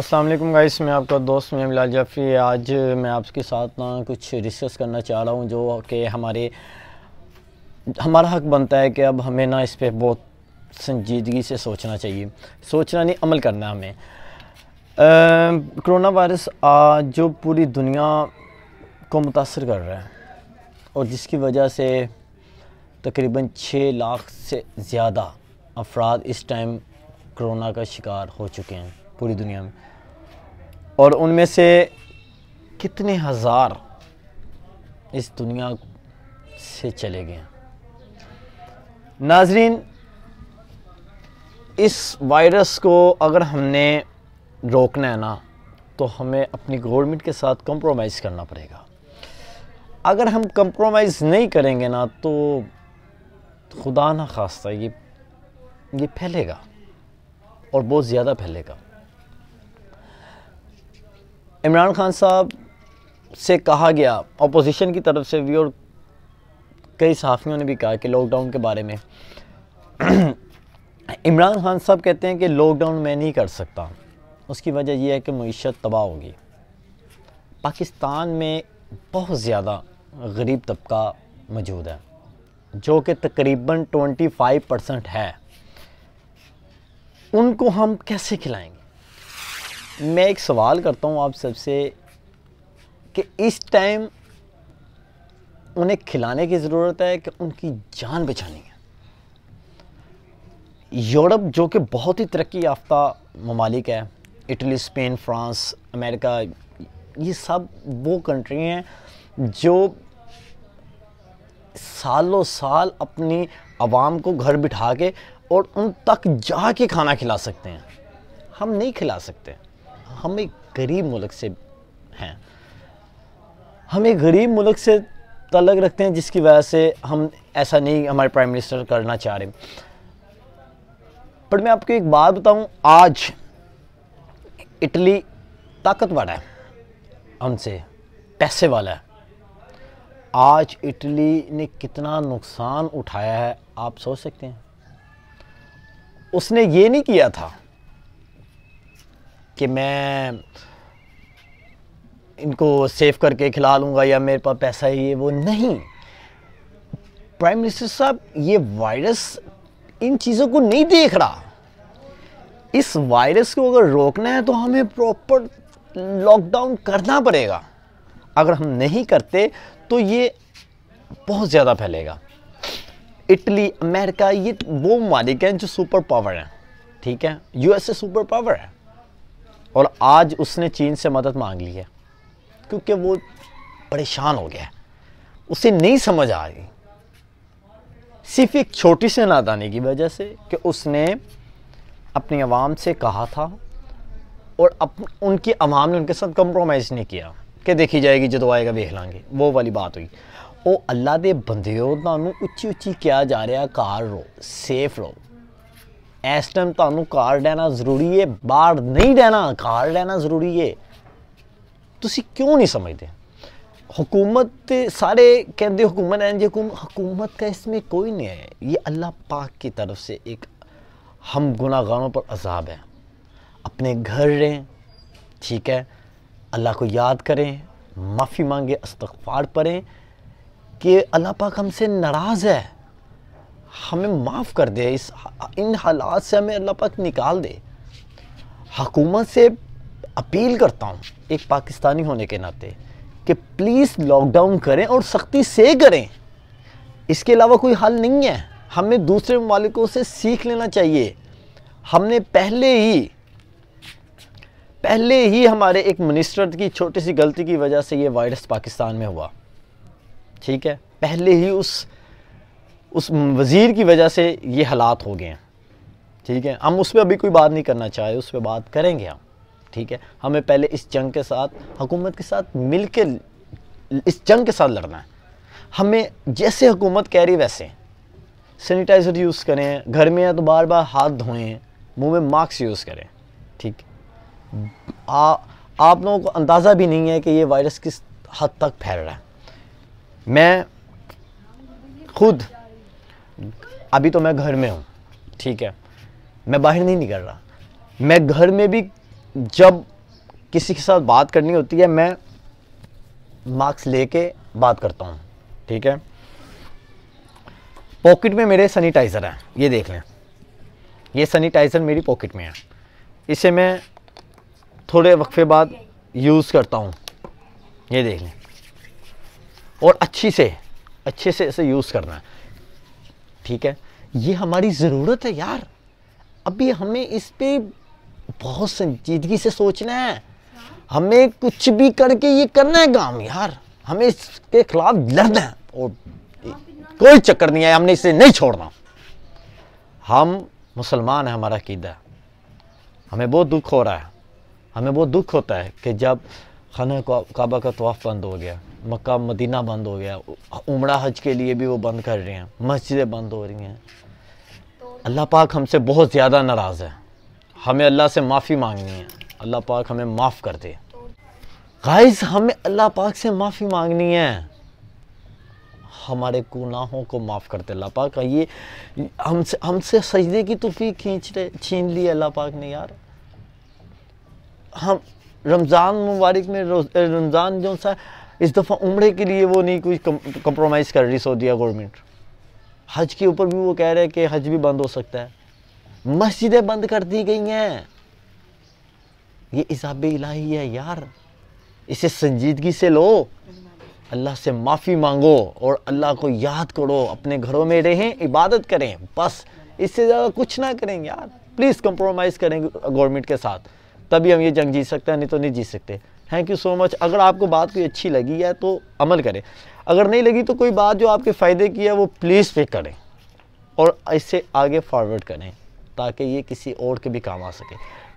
السلام علیکم گائیس میں آپ کا دوست میں ملال جعفی آج میں آپ کے ساتھ نا کچھ ریسکس کرنا چاہ رہا ہوں جو کہ ہمارے ہمارا حق بنتا ہے کہ اب ہمیں نہ اس پہ بہت سنجیدگی سے سوچنا چاہیے سوچنا نہیں عمل کرنا ہمیں کرونا وائرس آج جو پوری دنیا کو متاثر کر رہا ہے اور جس کی وجہ سے تقریباً چھ لاکھ سے زیادہ افراد اس ٹائم کرونا کا شکار ہو چکے ہیں پوری دنیا میں اور ان میں سے کتنے ہزار اس دنیا سے چلے گئے ہیں ناظرین اس وائرس کو اگر ہم نے روکنا ہے نا تو ہمیں اپنی گورنمنٹ کے ساتھ کمپرومائز کرنا پڑے گا اگر ہم کمپرومائز نہیں کریں گے نا تو خدا خواستہ یہ یہ پھیلے گا اور بہت زیادہ پھیلے گا عمران خان صاحب سے کہا گیا اپوزیشن کی طرف سے بھی اور کئی صحافیوں نے بھی کہا کہ لاک ڈاؤن کے بارے میں عمران خان صاحب کہتے ہیں کہ لاک ڈاؤن میں نہیں کر سکتا اس کی وجہ یہ ہے کہ معیشت تباہ ہوگی پاکستان میں بہت زیادہ غریب طبقہ موجود ہے جو کہ تقریباً ٹونٹی فائیو پرسنٹ ہے ان کو ہم کیسے کھلائیں گے میں ایک سوال کرتا ہوں آپ سب سے کہ اس ٹائم انہیں کھلانے کی ضرورت ہے کہ ان کی جان بچانی ہے یورپ جو کہ بہت ہی ترقی یافتہ ممالک ہے اٹلی اسپین فرانس امریکہ یہ سب وہ کنٹری ہیں جو سالوں سال اپنی عوام کو گھر بٹھا کے اور ان تک جا کے کھانا کھلا سکتے ہیں ہم نہیں کھلا سکتے ہم ایک غریب ملک سے ہیں ہم ایک غریب ملک سے تعلق رکھتے ہیں جس کی وجہ سے ہم ایسا نہیں ہمارے پرائم منسٹر کرنا چاہ رہے پر میں آپ کو ایک بات بتاؤں آج اٹلی طاقت ہے ہم سے پیسے والا ہے آج اٹلی نے کتنا نقصان اٹھایا ہے آپ سوچ سکتے ہیں اس نے یہ نہیں کیا تھا کہ میں ان کو سیو کر کے کھلا لوں گا یا میرے پاس پیسہ ہے یہ وہ نہیں پرائم منسٹر صاحب یہ وائرس ان چیزوں کو نہیں دیکھ رہا اس وائرس کو اگر روکنا ہے تو ہمیں پراپر لاک ڈاؤن کرنا پڑے گا اگر ہم نہیں کرتے تو یہ بہت زیادہ پھیلے گا اٹلی امریکہ یہ وہ ممالک ہیں جو سپر پاور ہیں ٹھیک ہے U S A super power ہے اور آج اس نے چین سے مدد مانگ لی ہے کیونکہ وہ پریشان ہو گیا ہے اسے نہیں سمجھ آ رہی صرف ایک چھوٹی سے نادانی کی وجہ سے کہ اس نے اپنی عوام سے کہا تھا اور اپ ان کی عوام نے ان کے ساتھ کمپرومائز نہیں کیا کہ دیکھی جائے گی جدو آئے گا ویکلیں گے وہ والی بات ہوئی او اللہ دے بندیو نو اچھی اچھی کیا جا رہا کار رو سیف رہو اس ٹائم تھانوں کارڈ لینا ضروری ہے باہر نہیں رہنا کارڈ لینا ضروری ہے تصویر سمجھتے حکومت سارے کہیں حکومت حکومت کا اس میں کوئی نہیں ہے یہ اللہ پاک کی طرف سے ایک ہم گناہ گانوں پر عذاب ہے اپنے گھر رہیں ٹھیک ہے اللہ کو یاد کریں معافی مانگیں استغفار پڑھیں کہ اللہ پاک ہم سے ناراض ہے ہمیں معاف کر دے اس ان حالات سے ہمیں اللہ پاک نکال دے حکومت سے اپیل کرتا ہوں ایک پاکستانی ہونے کے ناطے کہ پلیز لاک ڈاؤن کریں اور سختی سے کریں اس کے علاوہ کوئی حل نہیں ہے ہمیں دوسرے ممالکوں سے سیکھ لینا چاہیے ہم نے پہلے ہی پہلے ہی ہمارے ایک منسٹر کی چھوٹی سی غلطی کی وجہ سے یہ وائرس پاکستان میں ہوا ٹھیک ہے پہلے ہی اس اس وزیر کی وجہ سے یہ حالات ہو گئے ہیں ٹھیک ہے ہم اس پہ ابھی کوئی بات نہیں کرنا چاہے اس پہ بات کریں گے ہم ٹھیک ہے ہمیں پہلے اس جنگ کے ساتھ حکومت کے ساتھ مل کے اس جنگ کے ساتھ لڑنا ہے ہمیں جیسے حکومت کہہ رہی ویسے سینیٹائزر یوز کریں گھر میں تو بار بار ہاتھ دھوئیں منہ میں ماکس یوز کریں ٹھیک آپ لوگوں کو اندازہ بھی نہیں ہے کہ یہ وائرس کس حد تک پھیل رہا ہے میں خود ابھی تو میں گھر میں ہوں ٹھیک ہے میں باہر نہیں نکل رہا میں گھر میں بھی جب کسی کے ساتھ بات کرنی ہوتی ہے میں مارکس لے کے بات کرتا ہوں ٹھیک ہے پاکٹ میں میرے سینیٹائزر ہیں یہ دیکھ لیں یہ سینیٹائزر میری پاکٹ میں ہے اسے میں تھوڑے وقفے بعد یوز کرتا ہوں یہ دیکھ لیں اور اچھی سے اچھے سے اسے یوز کرنا ہے ٹھیک ہے یہ ہماری ضرورت ہے یار ابھی ہمیں اس پہ بہت سنجیدگی سے سوچنا ہے ہمیں کچھ بھی کر کے یہ کرنا ہے کام یار ہمیں اس کے خلاف لڑنا ہے اور کوئی چکر نہیں ہے ہم نے اسے نہیں چھوڑنا ہم مسلمان ہیں ہمارا عقیدہ ہمیں بہت دکھ ہو رہا ہے ہمیں بہت دکھ ہوتا ہے کہ جب خانہ کعبہ کا طواف بند ہو گیا مکہ مدینہ بند ہو گیا عمرہ حج کے لیے بھی وہ بند کر رہے ہیں مسجدیں بند ہو رہی ہیں اللہ پاک ہم سے بہت زیادہ ناراض ہے ہمیں اللہ سے معافی مانگنی ہے اللہ پاک ہمیں معاف کر دے غائز ہمیں اللہ پاک سے معافی مانگنی ہے ہمارے گناہوں کو معاف کرتے اللہ پاک یہ ہم سے ہم سے سجدے کی توفیق کھینچ رہے چھین لی اللہ پاک نے یار ہم رمضان مبارک میں رمضان جو سا اس دفعہ عمرے کے لیے وہ نہیں کوئی کمپرومائز کر رہی سعودیہ گورنمنٹ حج کے اوپر بھی وہ کہہ رہے کہ حج بھی بند ہو سکتا ہے مسجدیں بند کر دی گئی ہیں یہ عذاب الہی ہے یار اسے سنجیدگی سے لو اللہ سے معافی مانگو اور اللہ کو یاد کرو اپنے گھروں میں رہیں عبادت کریں بس اس سے زیادہ کچھ نہ کریں یار پلیز کمپرومائز کریں گورنمنٹ کے ساتھ تبھی ہم یہ جنگ جیت سکتے ہیں نہیں تو نہیں جیت سکتے تھینک یو سو مچ اگر آپ کو بات کوئی اچھی لگی ہے تو عمل کریں اگر نہیں لگی تو کوئی بات جو آپ کے فائدے کی ہے وہ پلیز پہ کریں اور اس سے آگے فارورڈ کریں تاکہ یہ کسی اور کے بھی کام آ سکے